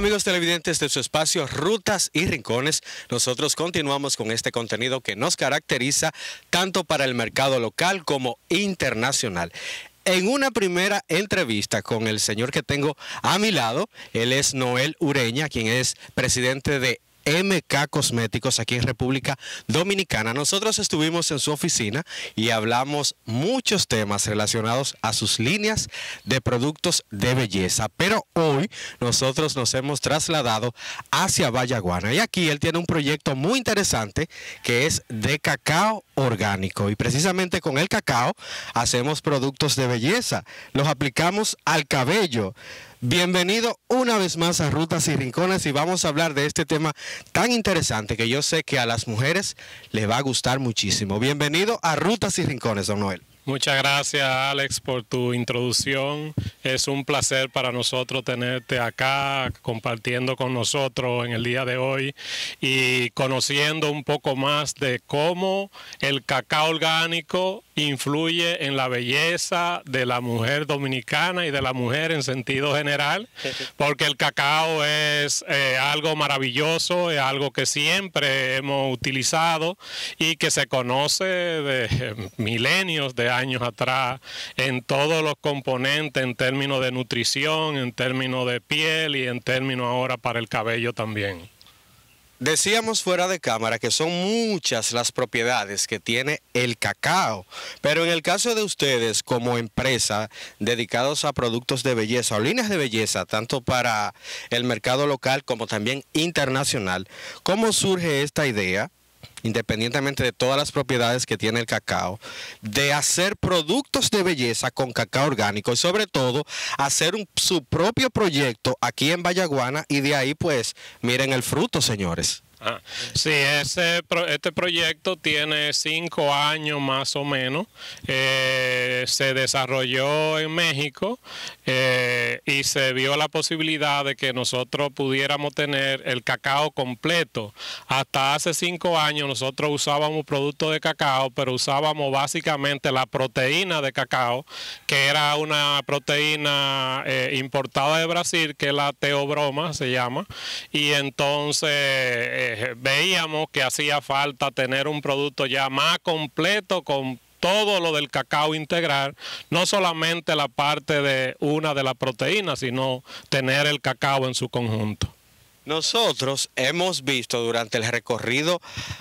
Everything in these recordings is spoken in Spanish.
amigos televidentes de su espacio Rutas y Rincones, nosotros continuamos con este contenido que nos caracteriza tanto para el mercado local como internacional. En una primera entrevista con el señor que tengo a mi lado, él es Noel Ureña, quien es presidente de MK Cosméticos aquí en República Dominicana. Nosotros estuvimos en su oficina y hablamos muchos temas relacionados a sus líneas de productos de belleza. Pero hoy nosotros nos hemos trasladado hacia Vallaguana y aquí él tiene un proyecto muy interesante que es de cacao orgánico y precisamente con el cacao hacemos productos de belleza. Los aplicamos al cabello Bienvenido una vez más a Rutas y Rincones y vamos a hablar de este tema tan interesante que yo sé que a las mujeres les va a gustar muchísimo. Bienvenido a Rutas y Rincones, don Noel. Muchas gracias Alex por tu introducción. Es un placer para nosotros tenerte acá compartiendo con nosotros en el día de hoy y conociendo un poco más de cómo el cacao orgánico influye en la belleza de la mujer dominicana y de la mujer en sentido general, porque el cacao es eh, algo maravilloso, es algo que siempre hemos utilizado y que se conoce de eh, milenios de años atrás en todos los componentes, en términos de nutrición, en términos de piel y en términos ahora para el cabello también. Decíamos fuera de cámara que son muchas las propiedades que tiene el cacao, pero en el caso de ustedes como empresa dedicados a productos de belleza o líneas de belleza, tanto para el mercado local como también internacional, ¿cómo surge esta idea? independientemente de todas las propiedades que tiene el cacao, de hacer productos de belleza con cacao orgánico y sobre todo hacer su propio proyecto aquí en Vallaguana y de ahí pues miren el fruto, señores. Ah, sí, este proyecto tiene cinco años más o menos. Eh, se desarrolló en México eh, y se vio la posibilidad de que nosotros pudiéramos tener el cacao completo. Hasta hace cinco años nosotros usábamos productos de cacao, pero usábamos básicamente la proteína de cacao, que era una proteína eh, importada de Brasil, que es la teobroma, se llama. Y entonces veíamos que hacía falta tener un producto ya más completo con todo lo del cacao integral, no solamente la parte de una de las proteínas, sino tener el cacao en su conjunto. Nosotros hemos visto durante el recorrido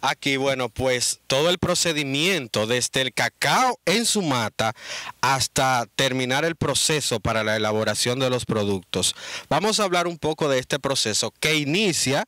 aquí, bueno, pues todo el procedimiento desde el cacao en su mata hasta terminar el proceso para la elaboración de los productos. Vamos a hablar un poco de este proceso que inicia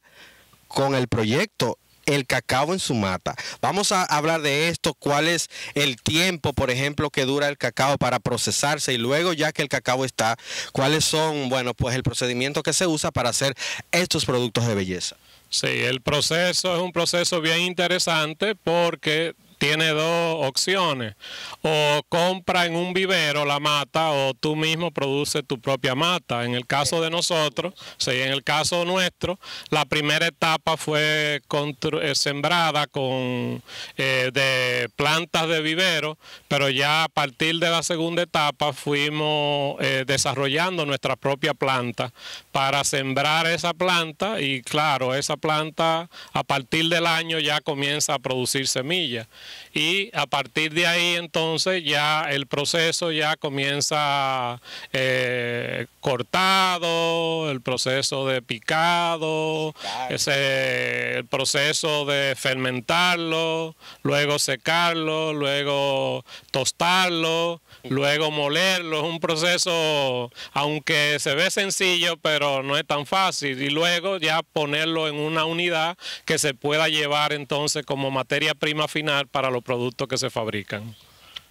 con el proyecto el cacao en su mata. Vamos a hablar de esto, cuál es el tiempo, por ejemplo, que dura el cacao para procesarse y luego ya que el cacao está, cuáles son, bueno, pues el procedimiento que se usa para hacer estos productos de belleza. Sí, el proceso es un proceso bien interesante porque tiene dos opciones. O compra en un vivero la mata o tú mismo produces tu propia mata. En el caso de nosotros, en el caso nuestro, la primera etapa fue eh, sembrada con eh, de plantas de vivero, pero ya a partir de la segunda etapa fuimos eh, desarrollando nuestra propia planta para sembrar esa planta y claro, esa planta a partir del año ya comienza a producir semillas y a partir de ahí entonces ya el proceso ya comienza eh, cortado, el proceso de picado, ese, el proceso de fermentarlo, luego secarlo, luego tostarlo, luego molerlo. Es un proceso, aunque se ve sencillo, pero no es tan fácil. Y luego ya ponerlo en una unidad que se pueda llevar entonces como materia prima final para para los productos que se fabrican.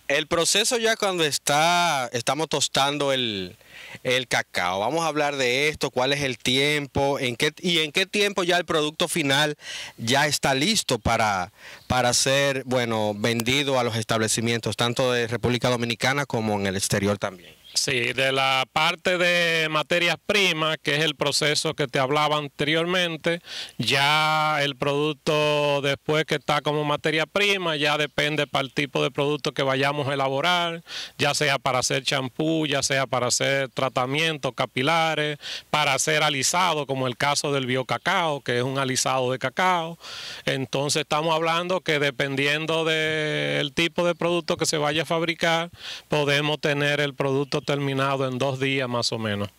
El proceso ya cuando está, estamos tostando el, el, cacao. Vamos a hablar de esto, cuál es el tiempo, en qué, y en qué tiempo ya el producto final ya está listo para, para ser, bueno, vendido a los establecimientos, tanto de República Dominicana como en el exterior también. Sí, de la parte de materias primas, que es el proceso que te hablaba anteriormente, ya el producto después que está como materia prima, ya depende para el tipo de producto que vayamos a elaborar, ya sea para hacer champú, ya sea para hacer tratamientos capilares, para hacer alisado, como el caso del biocacao, que es un alisado de cacao. Entonces estamos hablando que dependiendo del tipo de producto que se vaya a fabricar, podemos tener el producto terminado en dos días más o menos.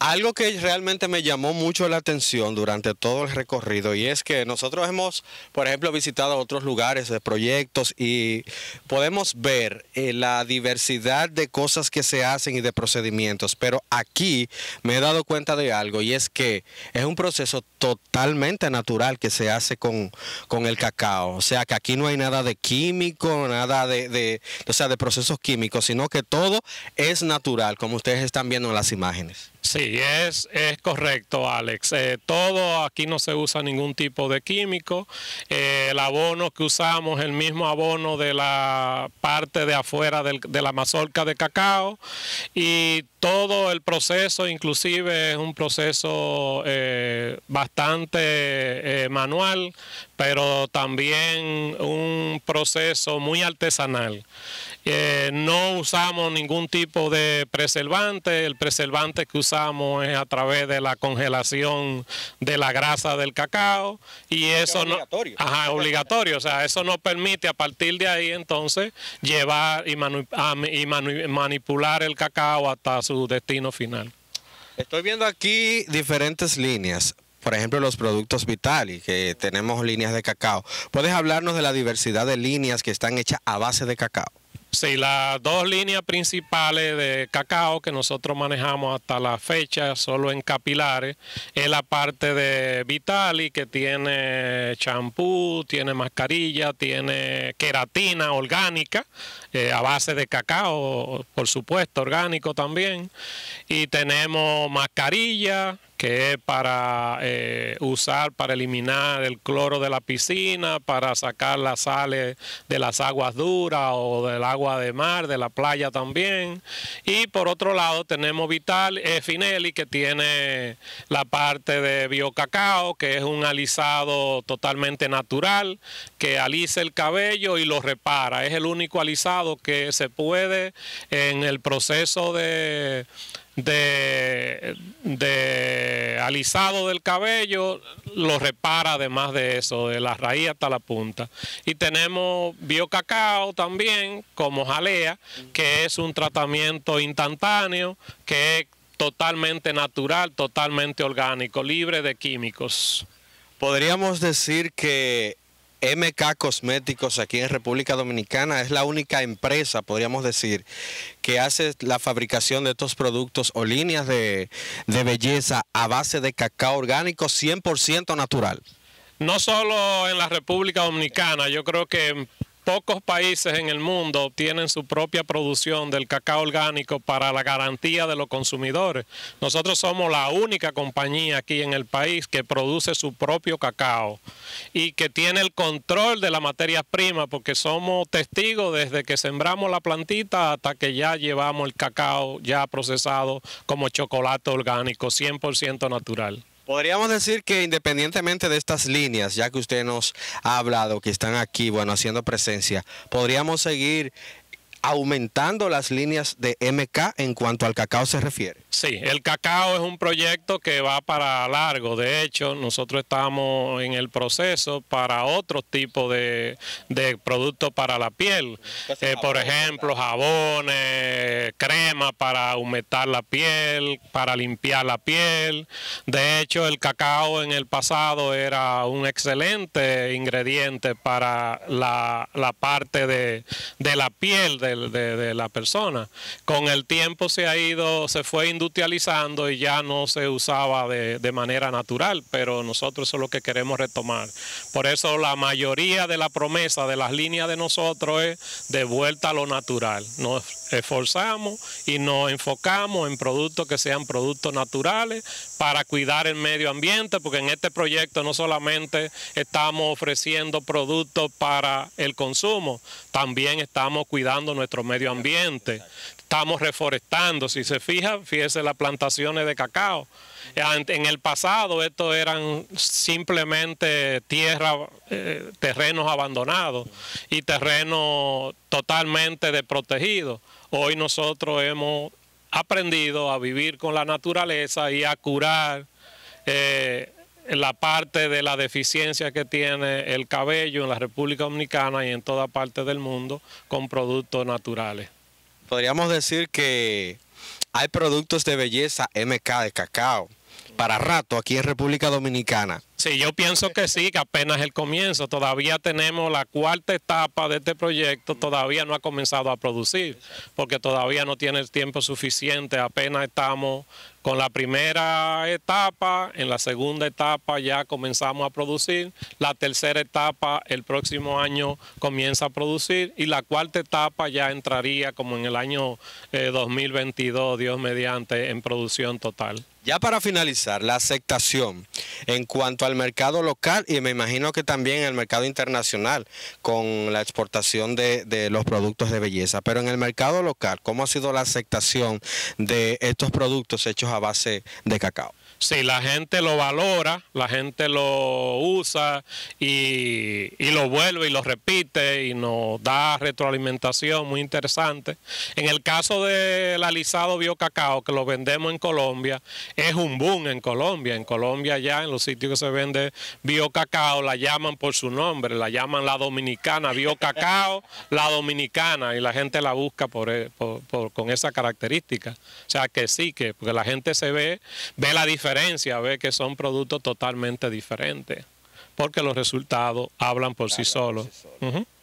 Algo que realmente me llamó mucho la atención durante todo el recorrido y es que nosotros hemos, por ejemplo, visitado otros lugares de proyectos y podemos ver eh, la diversidad de cosas que se hacen y de procedimientos, pero aquí me he dado cuenta de algo y es que es un proceso totalmente natural que se hace con, el cacao, o sea que aquí no hay nada de químico, nada de, o sea, de procesos químicos, sino que todo es natural, como ustedes están viendo en las imágenes. Sí, y es, correcto, Alex. Eh, todo aquí no se usa ningún tipo de químico. Eh, el abono que usamos, es el mismo abono de la parte de afuera de la mazorca de cacao y todo el proceso, inclusive es un proceso eh, bastante manual, pero también un proceso muy artesanal no usamos ningún tipo de preservante, el preservante que usamos es a través de la congelación de la grasa del cacao y eso obligatorio. no ajá, obligatorio, o sea, eso nos permite a partir de ahí entonces llevar y, manipular el cacao hasta su destino final. Estoy viendo aquí diferentes líneas por ejemplo, los productos vitales que tenemos líneas de cacao. ¿Puedes hablarnos de la diversidad de líneas que están hechas a base de cacao? Sí, las dos líneas principales de cacao que nosotros manejamos hasta la fecha, solo en capilares, es la parte de Vitali, que tiene champú, tiene mascarilla, tiene queratina orgánica, eh, a base de cacao, por supuesto, orgánico también. Y tenemos mascarilla, que es para eh, usar para eliminar el cloro de la piscina, para sacar las sales de las aguas duras o del agua de mar, de la playa también. Y por otro lado tenemos Vital eh, Finelli que tiene la parte de biocacao, que es un alisado totalmente natural, que alisa el cabello y lo repara. Es el único alisado que se puede en el proceso de de, de alisado del cabello, lo repara además de eso, de la raíz hasta la punta. Y tenemos biocacao también, como jalea, que es un tratamiento instantáneo, que es totalmente natural, totalmente orgánico, libre de químicos. Podríamos decir que MK Cosméticos aquí en República Dominicana es la única empresa, podríamos decir, que hace la fabricación de estos productos o líneas de, belleza a base de cacao orgánico 100% natural. No solo en la República Dominicana, yo creo que pocos países en el mundo tienen su propia producción del cacao orgánico para la garantía de los consumidores. Nosotros somos la única compañía aquí en el país que produce su propio cacao y que tiene el control de la materia prima porque somos testigos desde que sembramos la plantita hasta que ya llevamos el cacao ya procesado como chocolate orgánico, 100% natural. Podríamos decir que independientemente de estas líneas, ya que usted nos ha hablado, que están aquí, bueno, haciendo presencia, podríamos seguir aumentando las líneas de MK en cuanto al cacao se refiere. Sí, el cacao es un proyecto que va para largo. De hecho, nosotros estamos en el proceso para otro tipo de, de productos para la piel. Eh, por ejemplo, jabones, crema para humectar la piel, para limpiar la piel. De hecho, el cacao en el pasado era un excelente ingrediente para la, parte de, de la piel de, la persona. Con el tiempo se ha ido, se fue industrializando y ya no se usaba de, de manera natural, pero nosotros eso es lo que queremos retomar. Por eso la mayoría de la promesa de las líneas de nosotros es de vuelta a lo natural. Nos esforzamos y nos enfocamos en productos que sean productos naturales para cuidar el medio ambiente, porque en este proyecto no solamente estamos ofreciendo productos para el consumo, también estamos cuidando nuestro medio ambiente. Estamos reforestando. Si se fijan, fíjese las plantaciones de cacao. En el pasado esto eran simplemente tierra, eh, terrenos abandonados y terrenos totalmente desprotegidos. Hoy nosotros hemos aprendido a vivir con la naturaleza y a curar eh, la parte de la deficiencia que tiene el cabello en la República Dominicana y en toda parte del mundo con productos naturales. Podríamos decir que hay productos de belleza MK de cacao para rato aquí en República Dominicana. Sí, yo pienso que sí, que apenas el comienzo. Todavía tenemos la cuarta etapa de este proyecto, todavía no ha comenzado a producir, porque todavía no tiene el tiempo suficiente. Apenas estamos con la primera etapa, en la segunda etapa ya comenzamos a producir, la tercera etapa el próximo año comienza a producir y la cuarta etapa ya entraría como en el año 2022, eh, Dios mediante, en producción total. Ya para finalizar, la aceptación en cuanto a al mercado local y me imagino que también el mercado internacional con la exportación de, de, los productos de belleza. Pero en el mercado local, ¿cómo ha sido la aceptación de estos productos hechos a base de cacao? si la gente lo valora, la gente lo usa y, lo vuelve y lo repite y nos da retroalimentación muy interesante. En el caso del alisado biocacao que lo vendemos en Colombia, es un boom en Colombia. En Colombia ya en los sitios que se vende biocacao la llaman por su nombre, la llaman la dominicana, biocacao, la dominicana y la gente la busca e, por, con esa característica. O sea que sí, que porque la gente se ve, ve la diferencia diferencia ve que son productos totalmente diferentes, porque los resultados hablan por sí solos.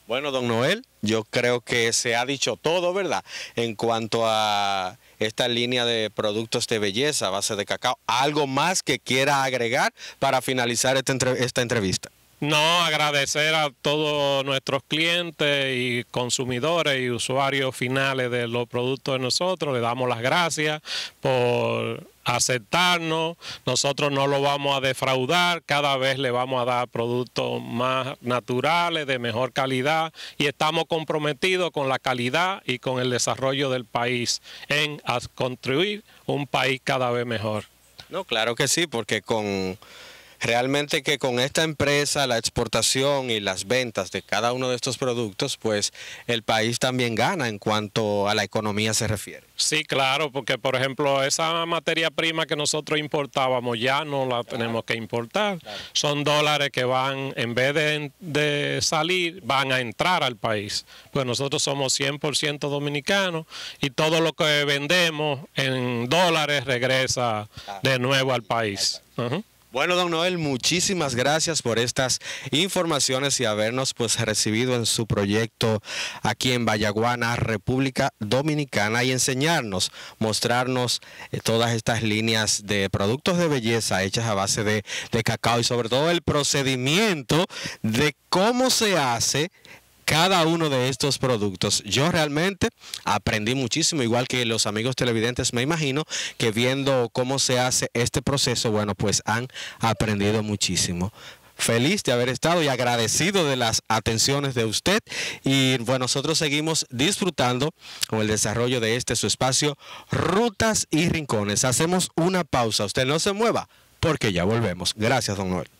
Bueno, don Noel, yo creo que se ha dicho todo, ¿verdad? En cuanto a esta línea de productos de belleza a base de cacao. ¿Algo más que quiera agregar para finalizar esta entrevista? No, agradecer a todos nuestros clientes y consumidores y usuarios finales de los productos de nosotros. Le damos las gracias por aceptarnos. Nosotros no lo vamos a defraudar. Cada vez le vamos a dar productos más naturales, de mejor calidad. Y estamos comprometidos con la calidad y con el desarrollo del país en construir un país cada vez mejor. No, claro que sí, porque con Realmente que con esta empresa, la exportación y las ventas de cada uno de estos productos, pues el país también gana en cuanto a la economía se refiere. Sí, claro, porque por ejemplo esa materia prima que nosotros importábamos ya no la tenemos que importar. Son dólares que van, en vez de, salir, van a entrar al país. Pues nosotros somos 100% dominicanos y todo lo que vendemos en dólares regresa ah. de nuevo al país. Bueno, don Noel, muchísimas gracias por estas informaciones y habernos pues recibido en su proyecto aquí en Vallaguana, República Dominicana y enseñarnos, mostrarnos eh, todas estas líneas de productos de belleza hechas a base de cacao y sobre todo el procedimiento de cómo se hace cada uno de estos productos. Yo realmente aprendí muchísimo, igual que los amigos televidentes, me imagino que viendo cómo se hace este proceso, bueno, pues han aprendido muchísimo feliz de haber estado y agradecido de las atenciones de usted. Y bueno, nosotros seguimos disfrutando con el desarrollo de este su espacio, Rutas y Rincones. Hacemos una pausa. Usted no se mueva porque ya volvemos. Gracias, don Noel.